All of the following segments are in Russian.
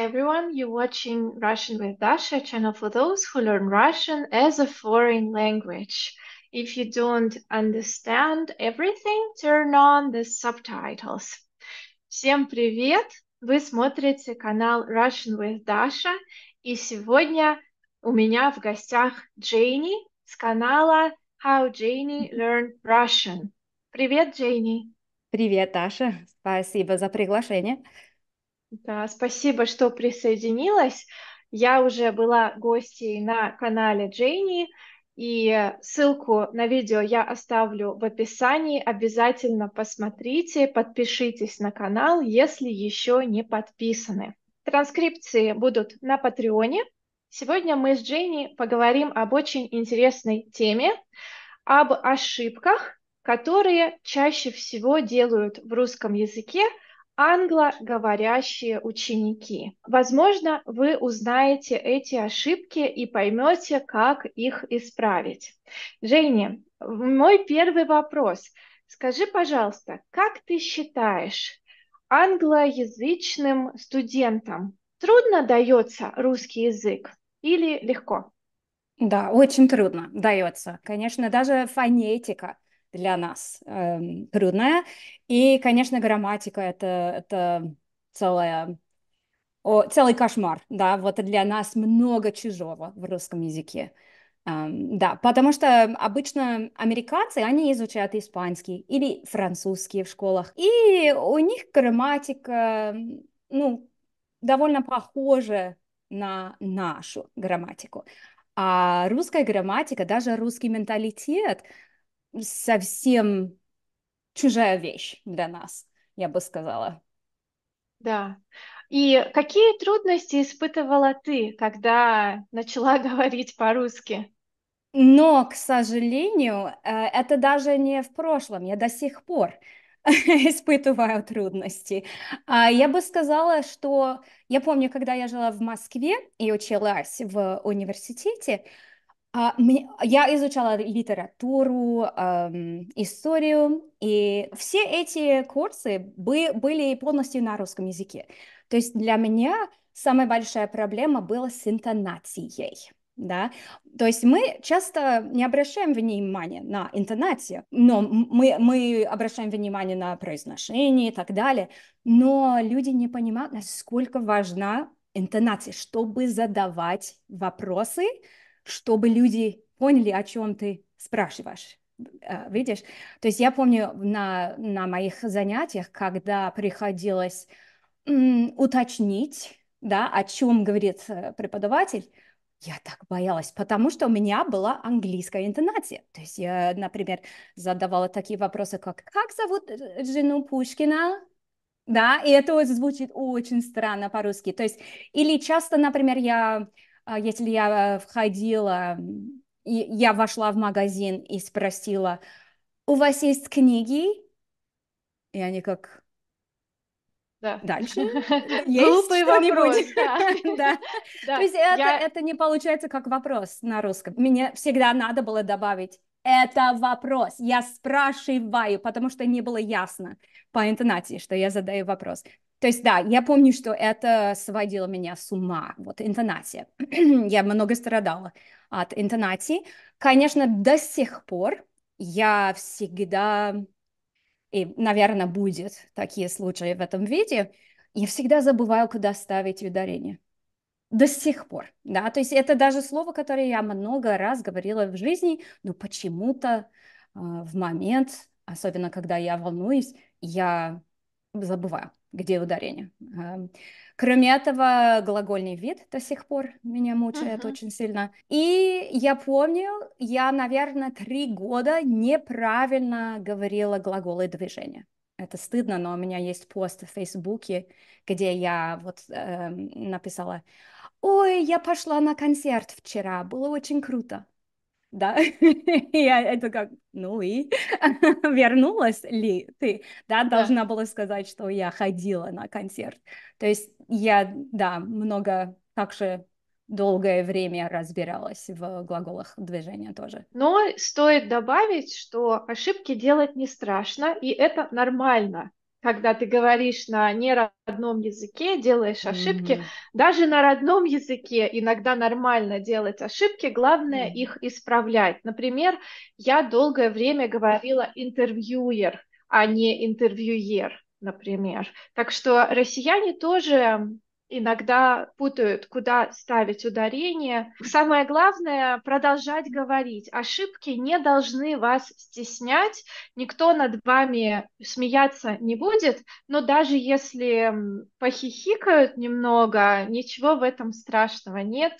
everyone, you're watching Russian with Dasha, channel for those who learn Russian as a foreign language. If you don't understand everything, turn on the subtitles. Всем привет! Вы смотрите канал Russian with Dasha, и сегодня у меня в гостях Джейни с канала How Jenny Learned Russian. Привет, Джейни! Привет, Даша! Спасибо за приглашение. Да, спасибо, что присоединилась. Я уже была гостьей на канале Джейни, и ссылку на видео я оставлю в описании. Обязательно посмотрите, подпишитесь на канал, если еще не подписаны. Транскрипции будут на Патреоне. Сегодня мы с Джейни поговорим об очень интересной теме, об ошибках, которые чаще всего делают в русском языке – англоговорящие ученики. Возможно, вы узнаете эти ошибки и поймете, как их исправить. Женя, мой первый вопрос. Скажи, пожалуйста, как ты считаешь, англоязычным студентам трудно дается русский язык или легко? Да, очень трудно дается. Конечно, даже фонетика для нас эм, трудная. И, конечно, грамматика это, это целая, о, целый кошмар, да, вот для нас много чужого в русском языке. Um, да, потому что обычно американцы, они изучают испанский или французский в школах, и у них грамматика, ну, довольно похожа на нашу грамматику. А русская грамматика, даже русский менталитет, совсем чужая вещь для нас, я бы сказала. Да. И какие трудности испытывала ты, когда начала говорить по-русски? Но, к сожалению, э, это даже не в прошлом, я до сих пор испытываю трудности. А я бы сказала, что я помню, когда я жила в Москве и училась в университете, а, я изучала литературу, эм, историю, и все эти курсы были полностью на русском языке. То есть для меня самая большая проблема была с интонацией. Да? То есть мы часто не обращаем внимания на интонацию, но мы, мы обращаем внимание на произношение и так далее, но люди не понимают, насколько важна интонация, чтобы задавать вопросы, чтобы люди поняли, о чем ты спрашиваешь. Э, видишь? То есть я помню на, на моих занятиях, когда приходилось уточнить, да, о чем говорит э, преподаватель, я так боялась, потому что у меня была английская интонация. То есть я, например, задавала такие вопросы, как «Как зовут э, жену Пушкина?» Да, и это звучит очень странно по-русски. То есть, или часто, например, я а, если я э, входила, и я вошла в магазин и спросила, у вас есть книги? И они как, да. Дальше. Есть Глупый вопрос. Да. да. да. То есть я... это, это не получается как вопрос на русском. Мне всегда надо было добавить это вопрос. Я спрашиваю, потому что не было ясно по интонации, что я задаю вопрос. То есть, да, я помню, что это сводило меня с ума, вот интонация. я много страдала от интонации. Конечно, до сих пор я всегда, и, наверное, будет такие случаи в этом виде, я всегда забываю, куда ставить ударение. До сих пор, да, то есть это даже слово, которое я много раз говорила в жизни, но почему-то э, в момент, особенно когда я волнуюсь, я забываю где ударение. Эм, кроме этого, глагольный вид до сих пор меня мучает uh-huh. очень сильно. И я помню, я, наверное, три года неправильно говорила глаголы движения. Это стыдно, но у меня есть пост в Фейсбуке, где я вот э, написала, ой, я пошла на концерт вчера, было очень круто да, я это как, ну и вернулась ли ты, да, должна да. была сказать, что я ходила на концерт. То есть я, да, много также долгое время разбиралась в глаголах движения тоже. Но стоит добавить, что ошибки делать не страшно, и это нормально когда ты говоришь на неродном языке, делаешь ошибки. Mm-hmm. Даже на родном языке иногда нормально делать ошибки, главное mm-hmm. их исправлять. Например, я долгое время говорила интервьюер, а не интервьюер, например. Так что россияне тоже иногда путают, куда ставить ударение. Самое главное — продолжать говорить. Ошибки не должны вас стеснять, никто над вами смеяться не будет, но даже если похихикают немного, ничего в этом страшного нет.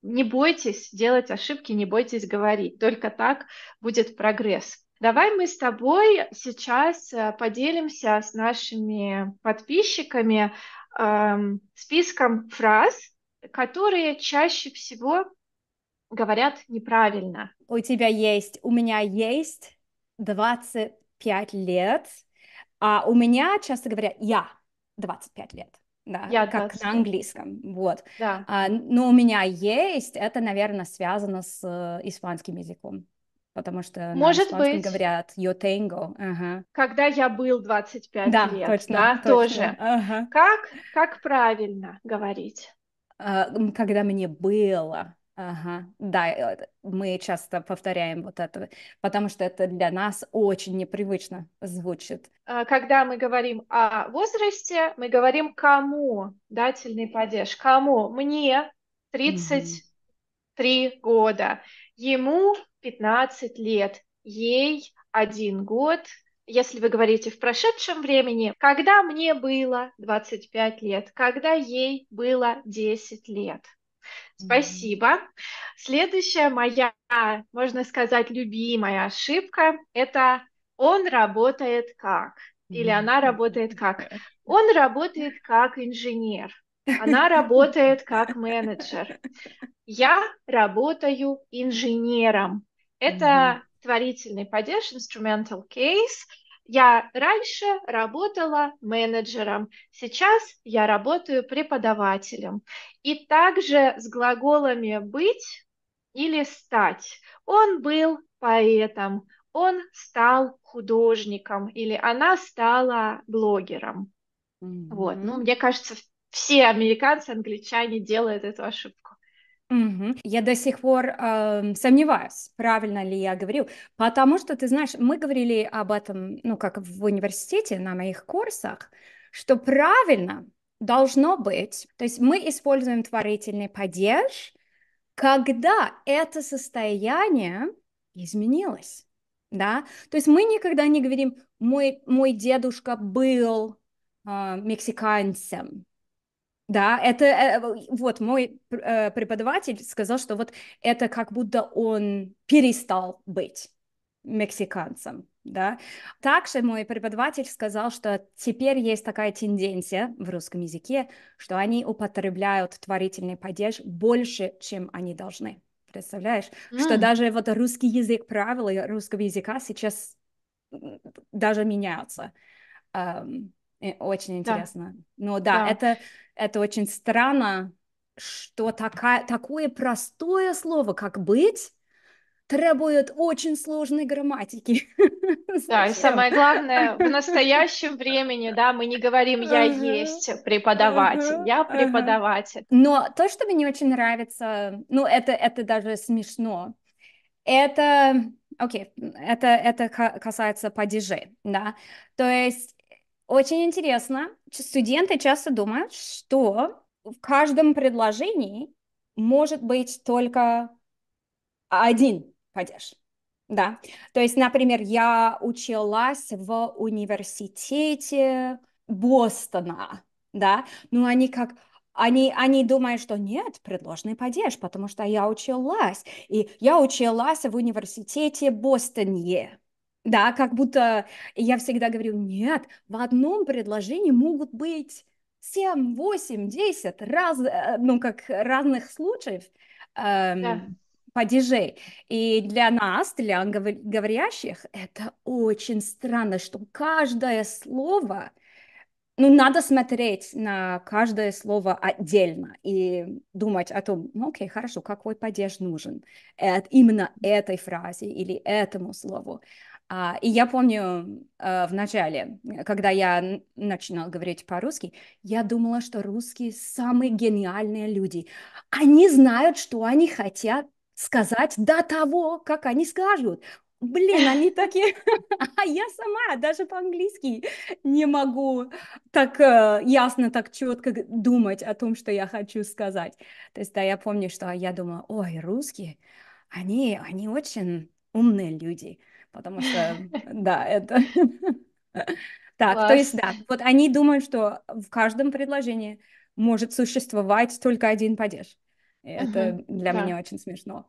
Не бойтесь делать ошибки, не бойтесь говорить. Только так будет прогресс. Давай мы с тобой сейчас э, поделимся с нашими подписчиками списком фраз, которые чаще всего говорят неправильно. У тебя есть, у меня есть 25 лет, а у меня часто говорят я 25 лет. Да, я как 20. на английском, вот. Да. А, но у меня есть, это, наверное, связано с э, испанским языком потому что Может на быть. говорят «yo tengo». Ага. Когда я был 25 да, лет, точно, да, точно. тоже. Ага. Как, как правильно говорить? А, когда мне было Ага, да, э, мы часто повторяем вот это, потому что это для нас очень непривычно звучит. А, когда мы говорим о возрасте, мы говорим кому, дательный падеж, кому? Мне 33 mm-hmm. года, ему 15 лет, ей один год, если вы говорите в прошедшем времени, когда мне было 25 лет, когда ей было 10 лет. Спасибо. Следующая моя, можно сказать, любимая ошибка – это «он работает как» или «она работает как». Он работает как инженер, она работает как менеджер. Я работаю инженером. Это mm-hmm. творительный падеж, instrumental case. Я раньше работала менеджером, сейчас я работаю преподавателем. И также с глаголами быть или стать. Он был поэтом, он стал художником или она стала блогером. Mm-hmm. Вот, ну, мне кажется, все американцы, англичане делают эту ошибку. Угу. Я до сих пор э, сомневаюсь, правильно ли я говорю, потому что, ты знаешь, мы говорили об этом, ну, как в университете, на моих курсах, что правильно должно быть, то есть мы используем творительный падеж, когда это состояние изменилось, да, то есть мы никогда не говорим, мой, мой дедушка был э, мексиканцем, да, это э, э, вот мой э, преподаватель сказал, что вот это как будто он перестал быть мексиканцем, да. Также мой преподаватель сказал, что теперь есть такая тенденция в русском языке, что они употребляют творительный падеж больше, чем они должны. Представляешь, mm. что даже вот русский язык, правила русского языка сейчас даже меняются. Um, Э, очень интересно. Да. Ну да, да. Это, это очень странно, что такая, такое простое слово, как быть, требует очень сложной грамматики. Да, и самое главное, в настоящем времени, да, мы не говорим «я есть преподаватель», «я преподаватель». Но то, что мне очень нравится, ну, это, это даже смешно, это, окей, okay, это, это касается падежей, да, то есть очень интересно. Студенты часто думают, что в каждом предложении может быть только один падеж. Да. То есть, например, я училась в университете Бостона, да, но ну, они как они, они думают, что нет, предложенный падеж, потому что я училась, и я училась в университете Бостоне. Да, как будто я всегда говорю, нет, в одном предложении могут быть 7, 8, 10 раз, э, ну, как разных случаев эм, да. падежей. И для нас, для говорящих, это очень странно, что каждое слово, ну, надо смотреть на каждое слово отдельно и думать о том, ну, окей, хорошо, какой падеж нужен э, именно этой фразе или этому слову. А, и я помню э, в начале, э, когда я начинала говорить по-русски, я думала, что русские самые гениальные люди. Они знают, что они хотят сказать до того, как они скажут. Блин, они такие... А я сама даже по-английски не могу так э, ясно, так четко думать о том, что я хочу сказать. То есть, да, я помню, что я думала, ой, русские, они, они очень умные люди потому что, да, это... Так, то есть, да, вот они думают, что в каждом предложении может существовать только один падеж. Это для меня очень смешно.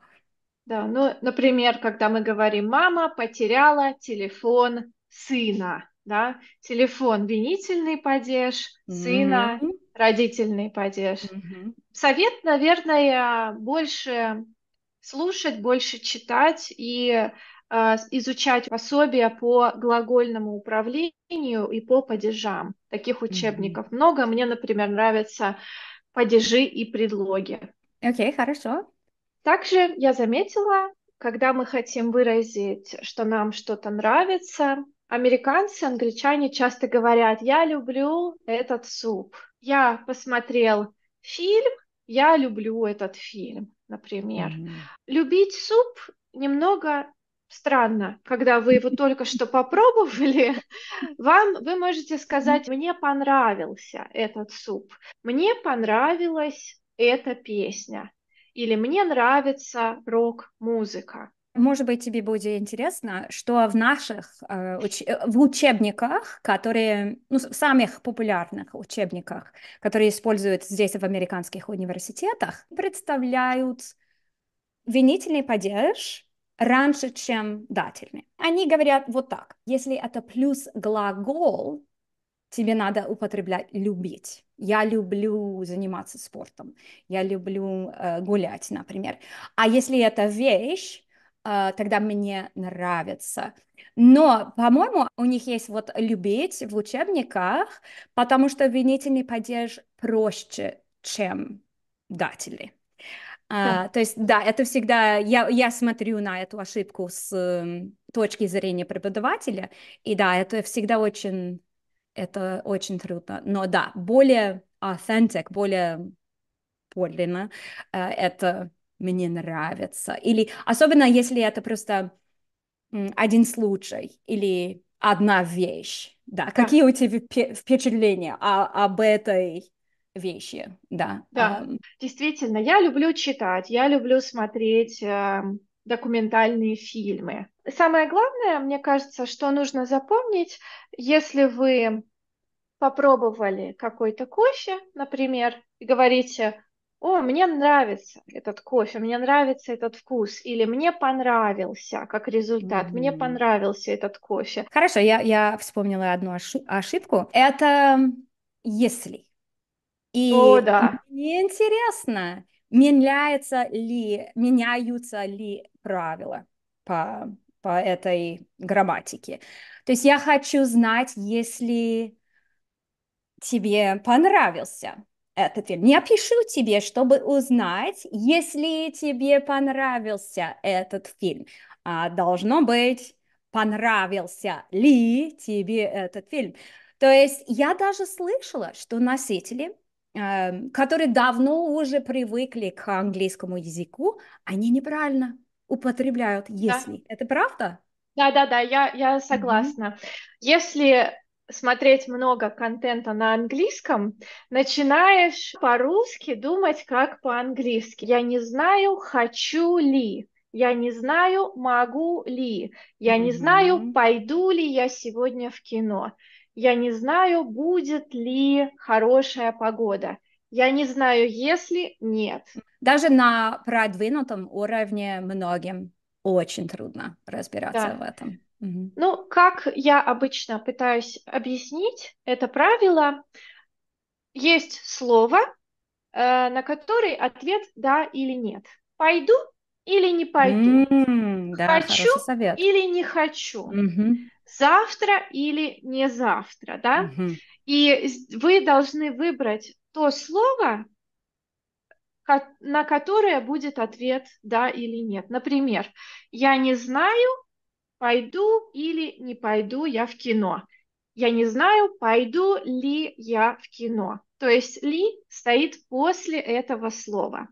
Да, ну, например, когда мы говорим «мама потеряла телефон сына», да, телефон винительный падеж, сына родительный падеж. Совет, наверное, больше слушать, больше читать и а, изучать пособия по глагольному управлению и по падежам. Таких учебников mm-hmm. много. Мне, например, нравятся падежи и предлоги. Окей, okay, хорошо. Также я заметила, когда мы хотим выразить, что нам что-то нравится, американцы, англичане часто говорят, я люблю этот суп. Я посмотрел фильм, я люблю этот фильм, например. Mm-hmm. Любить суп немного странно, когда вы его только что попробовали, вам вы можете сказать, мне понравился этот суп, мне понравилась эта песня, или мне нравится рок-музыка. Может быть, тебе будет интересно, что в наших э, э, в учебниках, которые, ну, в самых популярных учебниках, которые используют здесь в американских университетах, представляют винительный падеж раньше, чем дательный. Они говорят вот так. Если это плюс глагол, тебе надо употреблять «любить». Я люблю заниматься спортом, я люблю э, гулять, например. А если это вещь, э, тогда мне нравится. Но, по-моему, у них есть вот «любить» в учебниках, потому что винительный падеж проще, чем дательный. А, то есть, да, это всегда я, я смотрю на эту ошибку с эм, точки зрения преподавателя, и да, это всегда очень, это очень трудно. Но да, более authentic, более подлинно, э, это мне нравится. Или особенно если это просто один случай или одна вещь. Да, да. какие у тебя впечатления о, об этой вещи, да. Да, um, действительно, я люблю читать, я люблю смотреть э, документальные фильмы. Самое главное, мне кажется, что нужно запомнить, если вы попробовали какой-то кофе, например, и говорите, о, мне нравится этот кофе, мне нравится этот вкус, или мне понравился как результат, mm-hmm. мне понравился этот кофе. Хорошо, я, я вспомнила одну ошибку. Это если и О, да. мне интересно, меняется ли, меняются ли правила по, по этой грамматике. То есть я хочу знать, если тебе понравился этот фильм. Я пишу тебе, чтобы узнать, если тебе понравился этот фильм. А должно быть, понравился ли тебе этот фильм. То есть я даже слышала, что носители Эм, которые давно уже привыкли к английскому языку, они неправильно употребляют «если». Да. Это правда? Да, да, да, я, я согласна. Mm-hmm. Если смотреть много контента на английском, начинаешь по-русски думать как по-английски. Я не знаю, хочу ли. Я не знаю, могу ли. Я mm-hmm. не знаю, пойду ли я сегодня в кино. Я не знаю, будет ли хорошая погода. Я не знаю, если нет. Даже на продвинутом уровне многим очень трудно разбираться да. в этом. Угу. Ну, как я обычно пытаюсь объяснить это правило, есть слово, э, на который ответ да или нет. Пойду или не пойду. Mm, да, хочу совет. или не хочу. mm завтра или не завтра, да? Угу. Mm И вы должны выбрать то слово, на которое будет ответ да или нет. Например, я не знаю, пойду или не пойду я в кино. Я не знаю, пойду ли я в кино. То есть ли стоит после этого слова.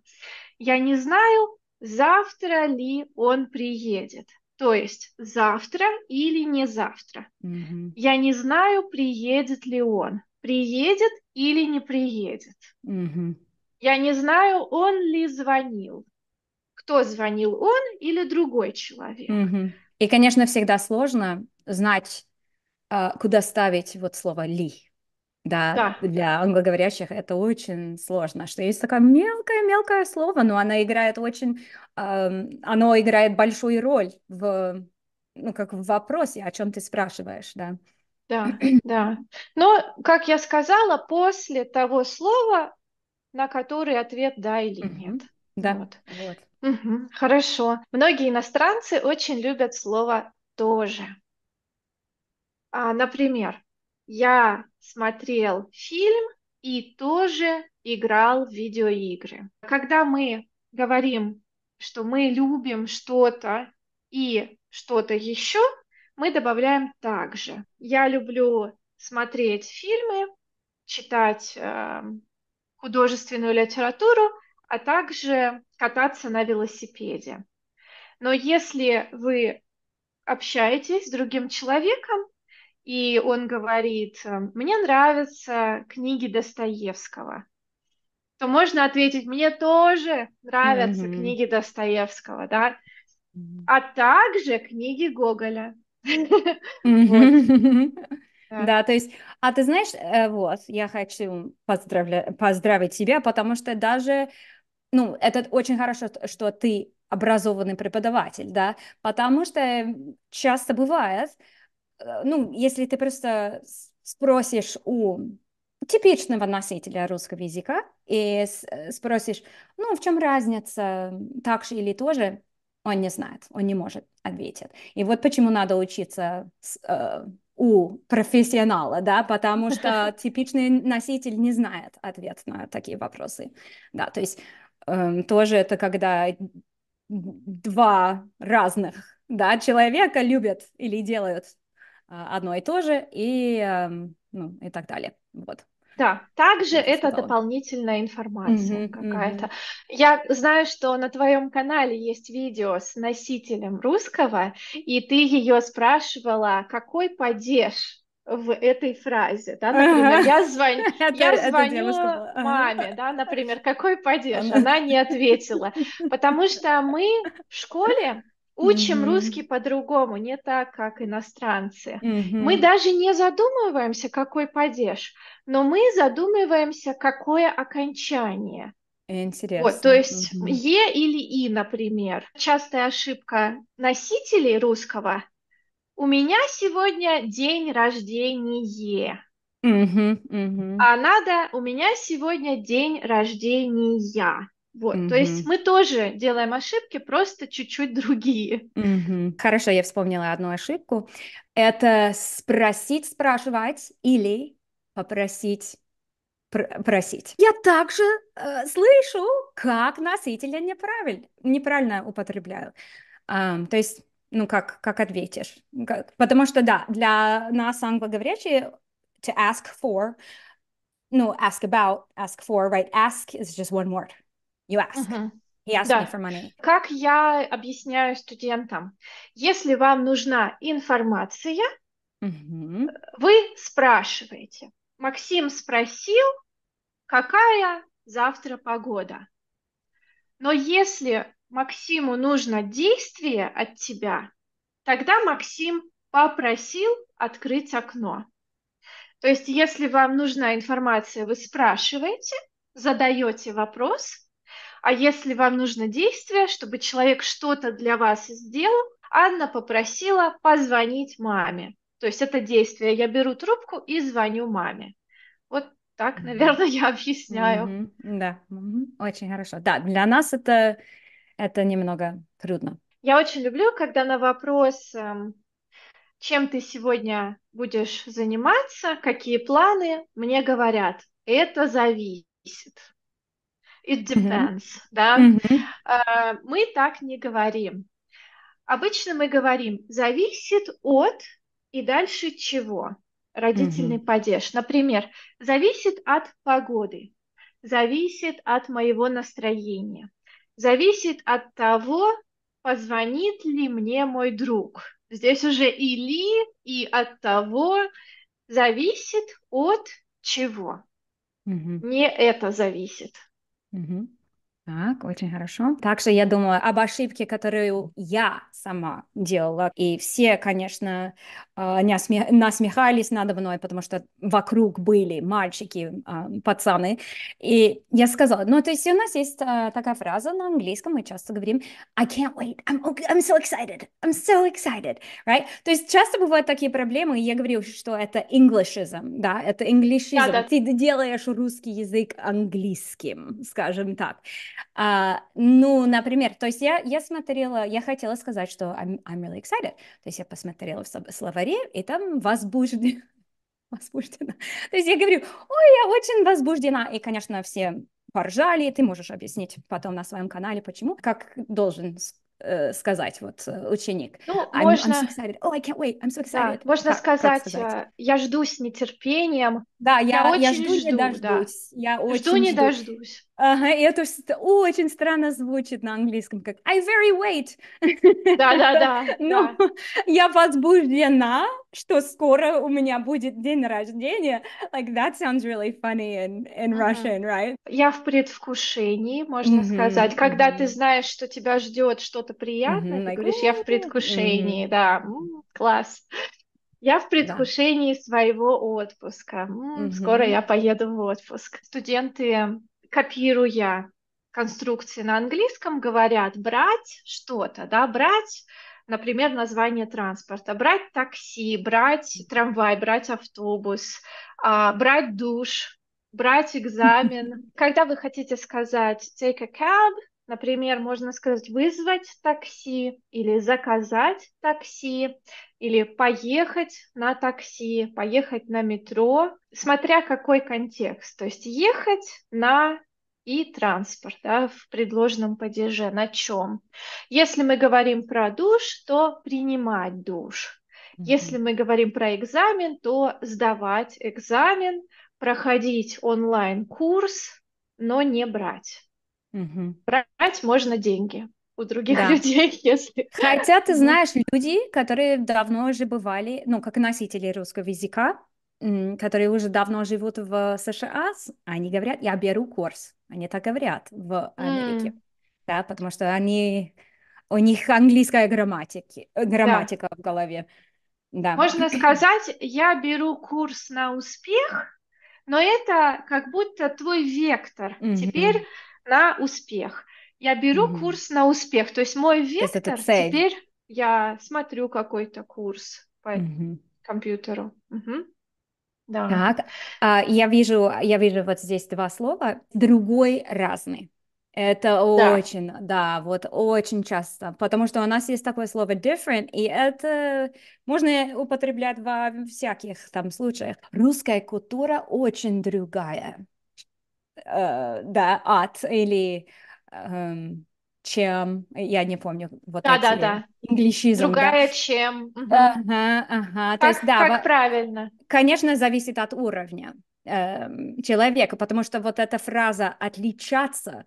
Я не знаю, завтра ли он приедет. То есть завтра или не завтра. mm Я не знаю, приедет ли он. Приедет или не приедет. mm Я не знаю, он ли звонил. Кто звонил, он или другой человек. mm И, конечно, всегда сложно знать, а, куда ставить вот слово ли. Да, да, для англоговорящих это очень сложно, что есть такое мелкое-мелкое слово, но оно играет очень, эм, оно играет большую роль в, ну, как в вопросе, о чем ты спрашиваешь, да. Да, да. Но, как я сказала, после того слова, на который ответ да или нет. Да. Вот. вот. Угу, хорошо. Многие иностранцы очень любят слово тоже. А, например, я смотрел фильм и тоже играл в видеоигры. Когда мы говорим, что мы любим что-то и что-то еще, мы добавляем также. Я люблю смотреть фильмы, читать э, художественную литературу, а также кататься на велосипеде. Но если вы общаетесь с другим человеком, и он говорит, «Эм, мне нравятся книги Достоевского, то можно ответить, мне тоже нравятся mm-hmm. книги Достоевского, да, mm-hmm. а также книги Гоголя. Да. да, то есть, а ты знаешь, э, вот, я хочу поздравля- поздравить тебя, потому что даже, ну, это очень хорошо, что ты образованный преподаватель, да, потому что часто бывает, Э, ну, если ты просто спросишь у типичного носителя русского языка и э, спросишь, ну, в чем разница, так же или тоже, он не знает, он не может ответить. И вот почему надо учиться с, э, у профессионала, да, потому что типичный носитель не знает ответ на такие вопросы. Да, то есть э, тоже это когда два разных да, человека любят или делают а, одно и то же, и, эм, ну, и так далее. Вот. Да, также это сказала. дополнительная информация mm-hmm, какая-то. Mm-hmm. Я знаю, что на твоем канале есть видео с носителем русского, и ты ее спрашивала, какой падеж в этой фразе, да, например, я звоню, я звоню маме, да, например, какой падеж, она не ответила, потому что мы в школе Учим mm-hmm. русский по-другому, не так, как иностранцы. Mm-hmm. Мы даже не задумываемся, какой падеж, но мы задумываемся, какое окончание. Интересно. Вот, то есть mm-hmm. е или и, например. Частая ошибка носителей русского. У меня сегодня день рождения. Mm-hmm. Mm-hmm. А надо, у меня сегодня день рождения. Вот, mm то есть мы тоже делаем ошибки, просто чуть-чуть другие. mm Хорошо, я вспомнила одну ошибку. Это спросить, спрашивать или попросить просить. Я также э, слышу, как носителя неправильно, неправильно употребляю. Um, то есть, ну как, как ответишь? Как, потому что, да, для нас англоговорящие to ask for, ну, ask about, ask for, right? Ask is just one word. You ask. Uh-huh. He asked да. me for money. Как я объясняю студентам, если вам нужна информация, uh-huh. вы спрашиваете. Максим спросил, какая завтра погода. Но если Максиму нужно действие от тебя, тогда Максим попросил открыть окно. То есть, если вам нужна информация, вы спрашиваете, задаете вопрос, а если вам нужно действие, чтобы человек что-то для вас сделал, Анна попросила позвонить маме. То есть это действие. Я беру трубку и звоню маме. Вот так, наверное, я объясняю. Mm-hmm. Да, mm-hmm. очень хорошо. Да, для нас это, это немного трудно. Я очень люблю, когда на вопрос, эм, чем ты сегодня будешь заниматься, какие планы, мне говорят, это зависит. It depends, mm-hmm. да. Mm-hmm. Мы так не говорим. Обычно мы говорим зависит от и дальше чего. Родительный mm-hmm. падеж. Например, зависит от погоды, зависит от моего настроения, зависит от того, позвонит ли мне мой друг. Здесь уже или и от того зависит от чего. Mm-hmm. Не это зависит. Mm-hmm. Так, очень хорошо. Также я думаю об ошибке, которую я сама делала. И все, конечно, а, не насмехались надо мной, потому что вокруг были мальчики, а, пацаны. И я сказала, ну, то есть у нас есть а, такая фраза на английском, мы часто говорим I can't wait, I'm, I'm so excited, I'm so excited, right? То есть часто бывают такие проблемы, и я говорю, что это Englishism, да, это Englishism. Да, да. Ты делаешь русский язык английским, скажем так. А, ну, например, то есть я, я смотрела, я хотела сказать, что I'm, I'm really excited. То есть я посмотрела в словаре, и там возбуждена. возбуждена. То есть я говорю, ой, я очень возбуждена. И, конечно, все поржали, ты можешь объяснить потом на своем канале, почему, как должен э, сказать вот э, ученик. Ну, I'm, можно... I'm so excited. Oh, I can't wait. I'm so excited. Да, можно как, сказать, как сказать, э, я жду с нетерпением. Да, я, я, я жду, жду, не дождусь. Да. Я очень жду, не жду. дождусь. Ага, и это очень странно звучит на английском, как I very wait. Да-да-да. Но ну, да. я возбуждена, что скоро у меня будет день рождения. Like, that sounds really funny in, in uh-huh. Russian, right? Я в предвкушении, можно mm-hmm. сказать. Когда mm-hmm. ты знаешь, что тебя ждет что-то приятное, mm-hmm. ты like, говоришь, я в предвкушении, mm-hmm. да. Mm, класс. Я в предвкушении да. своего отпуска. mm-hmm. Скоро я поеду в отпуск. Студенты копируя конструкции на английском, говорят брать что-то, да, брать, например, название транспорта, брать такси, брать трамвай, брать автобус, а, брать душ, брать экзамен. Когда вы хотите сказать take a cab, Например, можно сказать вызвать такси или заказать такси или поехать на такси, поехать на метро, смотря какой контекст. То есть ехать на и транспорт да, в предложенном падеже, на чем. Если мы говорим про душ, то принимать душ. Mm-hmm. Если мы говорим про экзамен, то сдавать экзамен, проходить онлайн-курс, но не брать. Угу. Брать можно деньги у других да. людей, если... Хотя, ты знаешь, люди, которые давно уже бывали, ну, как носители русского языка, которые уже давно живут в США, они говорят, я беру курс. Они так говорят в Америке. Mm. Да, потому что они... У них английская грамматики, э, грамматика да. в голове. Да. Можно сказать, я беру курс на успех, но это как будто твой вектор. Mm-hmm. Теперь на успех. Я беру mm-hmm. курс на успех. То есть мой вектор то есть это цель. теперь я смотрю какой-то курс по mm-hmm. компьютеру. Mm-hmm. Да. Так, а, я вижу, я вижу вот здесь два слова. Другой разный. Это да. очень, да, вот очень часто, потому что у нас есть такое слово different, и это можно употреблять во всяких там случаях. Русская культура очень другая э, да, ад или э, чем, я не помню, вот да, эти да, да. англичизм. Другая да? чем. Ага, ага. Как, То есть, да, как в... правильно? Конечно, зависит от уровня э, человека, потому что вот эта фраза «отличаться»,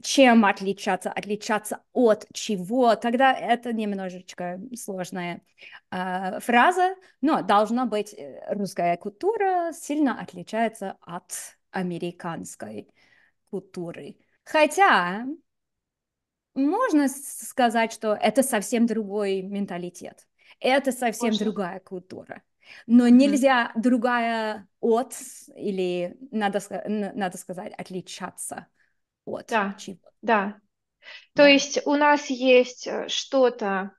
чем отличаться, отличаться от чего, тогда это немножечко сложная э, фраза, но должна быть э, русская культура сильно отличается от американской культуры. Хотя можно сказать, что это совсем другой менталитет, это совсем Очень. другая культура. Но нельзя mm-hmm. другая от, или надо, надо сказать, отличаться от да. чего. Да. То есть у нас есть э, что-то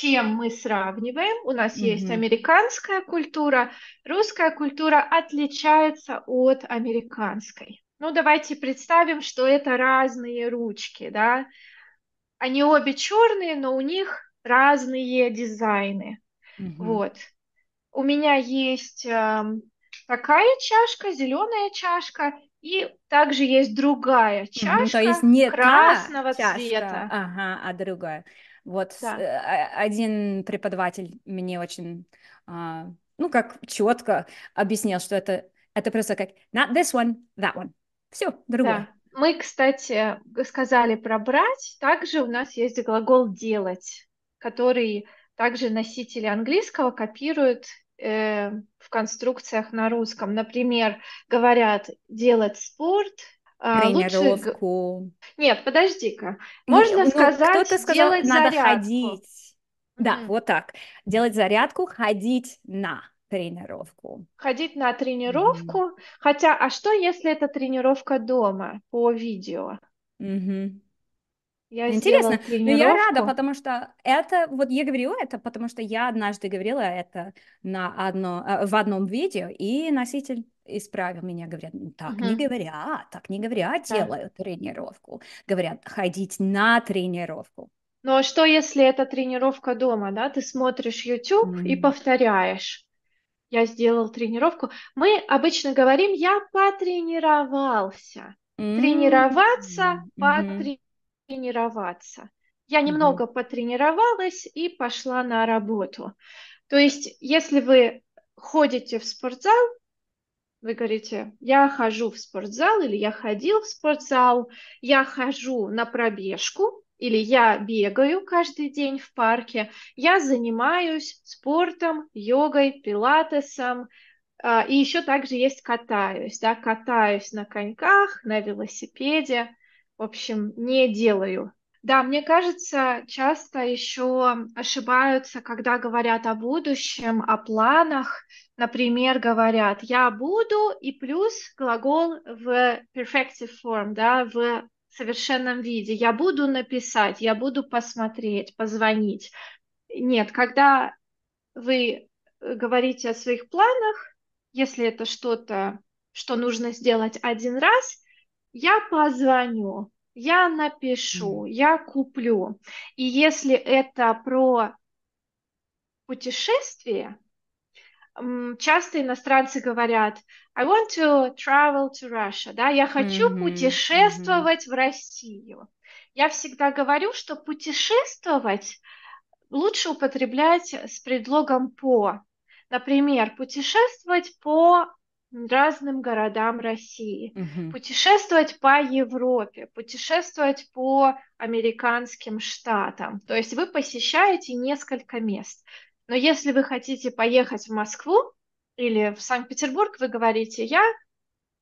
чем мы сравниваем. У нас mm-hmm. есть американская культура. Русская культура отличается от американской. Ну, давайте представим, что это разные ручки, да. Они обе черные, но у них разные дизайны. Mm-hmm. Вот. У меня есть э, такая чашка, зеленая чашка, и также есть другая чашка mm-hmm, то есть не красного та чашка, цвета. Ага, а другая. Вот да. Э, а, один преподаватель мне очень, а, ну, как четко объяснил, что это, это просто как not this one, that one. Все, другое. Да. Мы, кстати, сказали про брать. Также у нас есть глагол делать, который также носители английского копируют э, в конструкциях на русском. Например, говорят делать спорт, Тренировку. А, лучше... Нет, подожди-ка. Можно ну, сказать, кто-то сказал, делать надо зарядку. ходить. Да, mm-hmm. вот так. Делать зарядку, ходить на тренировку. Ходить на тренировку. Mm-hmm. Хотя, а что, если это тренировка дома по видео? Mm-hmm. Я Интересно, но я рада, потому что это, вот я говорю это, потому что я однажды говорила это на одно, э, в одном видео, и носитель исправил меня, говорят, «Ну, так угу. не говоря, так не говоря, делают да. тренировку. Говорят, ходить на тренировку. Но ну, а что, если это тренировка дома, да? Ты смотришь YouTube mm. и повторяешь. Я сделал тренировку. Мы обычно говорим, я потренировался. Mm. Тренироваться, mm тренироваться. Я немного mm-hmm. потренировалась и пошла на работу. То есть, если вы ходите в спортзал, вы говорите, я хожу в спортзал или я ходил в спортзал, я хожу на пробежку или я бегаю каждый день в парке, я занимаюсь спортом, йогой, пилатесом, а, и еще также есть катаюсь, да, катаюсь на коньках, на велосипеде в общем, не делаю. Да, мне кажется, часто еще ошибаются, когда говорят о будущем, о планах. Например, говорят «я буду» и плюс глагол в perfective form, да, в совершенном виде. «Я буду написать», «я буду посмотреть», «позвонить». Нет, когда вы э, говорите о своих планах, если это что-то, что нужно сделать один раз – я позвоню, я напишу, я куплю. И если это про путешествие, часто иностранцы говорят I want to travel to Russia, да, я хочу mm-hmm. путешествовать mm-hmm. в Россию. Я всегда говорю, что путешествовать лучше употреблять с предлогом по. Например, путешествовать по разным городам России, угу. путешествовать по Европе, путешествовать по американским штатам. То есть вы посещаете несколько мест. Но если вы хотите поехать в Москву или в Санкт-Петербург, вы говорите, я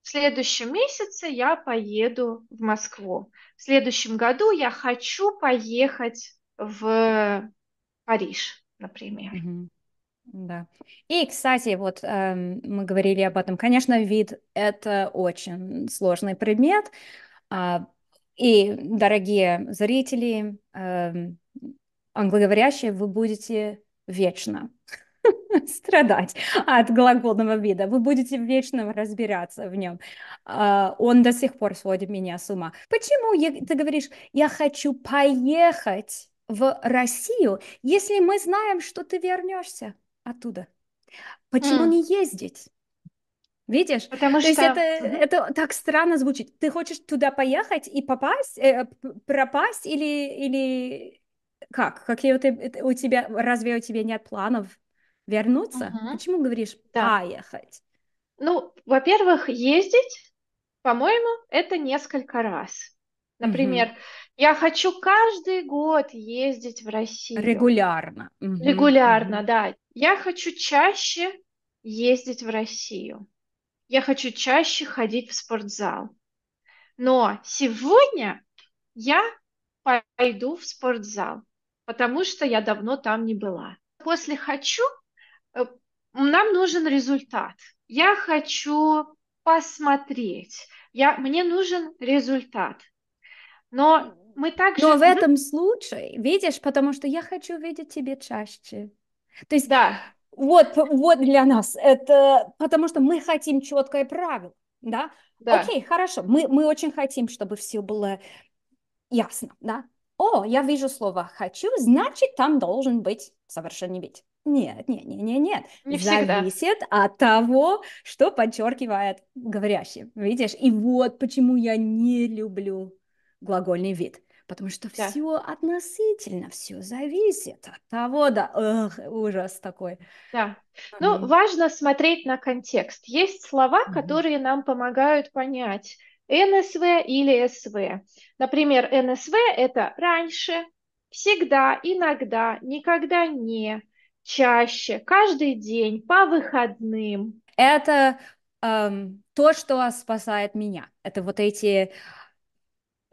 в следующем месяце я поеду в Москву. В следующем году я хочу поехать в Париж, например. Угу. Да. И, кстати, вот э, мы говорили об этом. Конечно, вид – это очень сложный предмет. Э, и, дорогие зрители, э, англоговорящие, вы будете вечно страдать от глагольного вида. Вы будете вечно разбираться в нем. А, он до сих пор сводит меня с ума. Почему я, ты говоришь, я хочу поехать в Россию, если мы знаем, что ты вернешься? оттуда. Почему mm. не ездить? Видишь? Потому То что... есть это, это так странно звучит. Ты хочешь туда поехать и попасть, э, пропасть или, или как? Какие у, э, э, у тебя, разве у тебя нет планов вернуться? Угу. Почему говоришь да. поехать? Ну, во-первых, ездить, по-моему, это несколько раз. Например, угу. я хочу каждый год ездить в Россию. Регулярно. Угу. Регулярно, угу. да. Я хочу чаще ездить в Россию. Я хочу чаще ходить в спортзал. Но сегодня я пойду в спортзал, потому что я давно там не была. После «хочу» э, нам нужен результат. Я хочу посмотреть. Я, мне нужен результат. Но мы также... Но в этом случае, видишь, потому что я хочу видеть тебя чаще. То есть да. вот, вот для нас это, потому что мы хотим четкое правило, да? да. Окей, хорошо, мы, мы очень хотим, чтобы все было ясно, да? О, я вижу слово «хочу», значит, там должен быть совершенный вид. Нет, нет, нет, нет, нет. Не всегда. Зависит от того, что подчеркивает говорящий. Видишь? И вот почему я не люблю глагольный вид потому что да. все относительно, все зависит от того, да, эх, ужас такой. Да. Ну, mm важно смотреть на контекст. Есть слова, mm которые нам помогают понять НСВ или СВ. Например, НСВ это раньше, всегда, иногда, никогда не, чаще, каждый день, по выходным. Это эм, то, что спасает меня. Это вот эти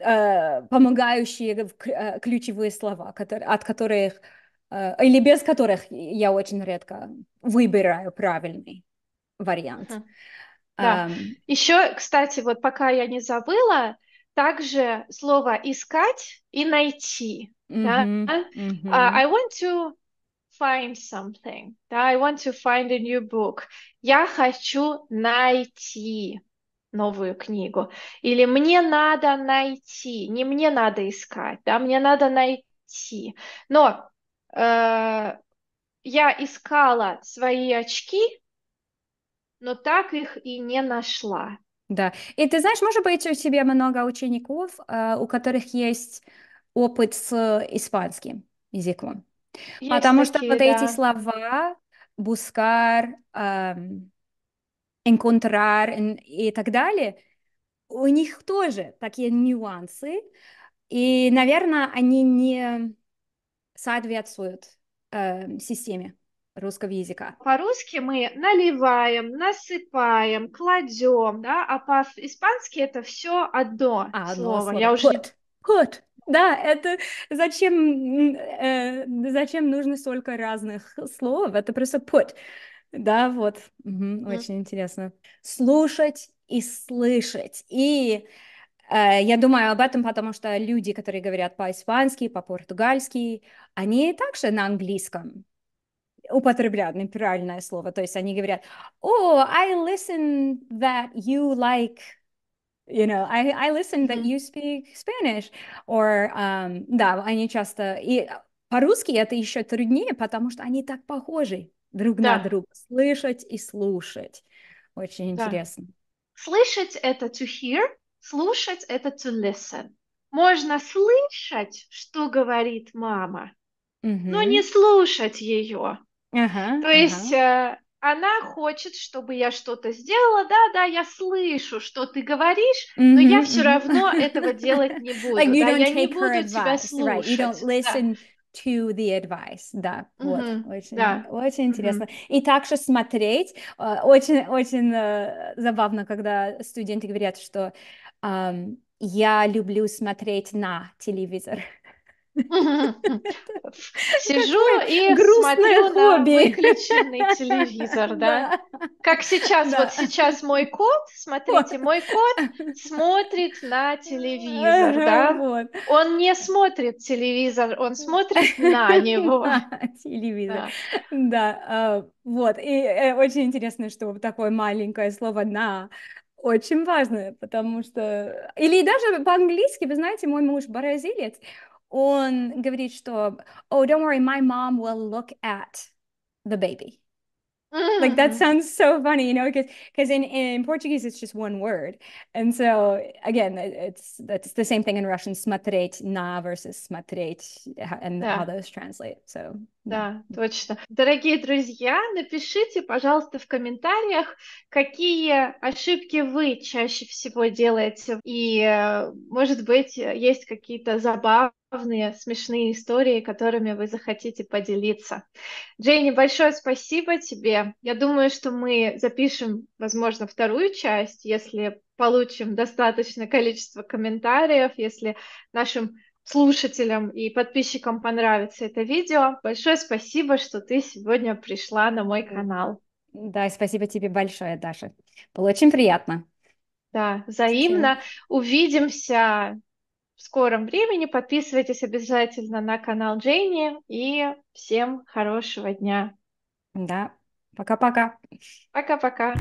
Э, помогающие э, ключевые слова, от которых э, или без которых я очень редко выбираю правильный вариант. Да. Um... Еще, кстати, вот пока я не забыла, также слово искать и найти. Mm-hmm. Да? Mm-hmm. Uh, I want to find something. Да? I want to find a new book. Я хочу найти новую книгу. Или мне надо найти, не мне надо искать, да, мне надо найти. Но э, я искала свои очки, но так их и не нашла. Да, и ты знаешь, может быть, у тебя много учеников, э, у которых есть опыт с испанским языком. Есть Потому такие, что вот да. эти слова, бускар, эм, encontrar и так далее, у них тоже такие нюансы, и, наверное, они не соответствуют э, системе русского языка. По-русски мы наливаем, насыпаем, кладем, да, а по-испански это все одно а, слово. слово. Я уже... Put. Put. Да, это зачем, э, зачем нужно столько разных слов? Это просто put. Да, вот, угу, очень интересно. Слушать и слышать. И э, я думаю об этом, потому что люди, которые говорят по-испански, по-португальски, они также на английском употребляют неправильное слово. То есть они говорят, oh, I listen that you like you know, I, I listen that you speak Spanish, or, um, да, они часто, и по-русски это еще труднее, потому что они так похожи друг да. на друга, слышать и слушать. Очень да. интересно. Слышать это to hear, слушать это to listen. Можно слышать, что говорит мама, угу. но не слушать ее. Ага, То есть э, она хочет, чтобы я что-то сделала. Да, да, я слышу, что ты говоришь, mm-hmm, но я mm-hmm. все равно этого делать не буду. Like да, я не буду advice, тебя слушать. Right. You don't listen да to the advice, да, mm-hmm. вот, очень, да. очень интересно. Mm-hmm. И также смотреть, э, очень, очень э, забавно, когда студенты говорят, что um, я люблю смотреть на телевизор. Сижу и смотрю хобби. на выключенный телевизор, да. да. Как сейчас, да. вот сейчас мой кот, смотрите, вот. мой кот смотрит на телевизор, да. Вот. Он не смотрит телевизор, он смотрит на него. На телевизор, да. да. А, вот, и э, очень интересно, что такое маленькое слово «на» очень важно, потому что... Или даже по-английски, вы знаете, мой муж бразилец, он говорит, что, oh, don't worry, my mom will look at the baby. Mm. Like that mm. sounds so funny, you know, because because in, in Portuguese it's just one word, and so again it's that's the same thing in Russian. Smatret na versus smatret, and yeah. how those translate. So Да, точно. Дорогие друзья, напишите, пожалуйста, в комментариях, какие ошибки вы чаще всего делаете. И, э, может быть, есть какие-то забавные, смешные истории, которыми вы захотите поделиться. Джейни, большое спасибо тебе. Я думаю, что мы запишем, возможно, вторую часть, если получим достаточное количество комментариев, если нашим слушателям и подписчикам понравится это видео. Большое спасибо, что ты сегодня пришла на мой канал. Да, спасибо тебе большое, Даша. Было очень приятно. Да, взаимно. Спасибо. Увидимся в скором времени. Подписывайтесь обязательно на канал Джейни и всем хорошего дня. Да, пока-пока. Пока-пока.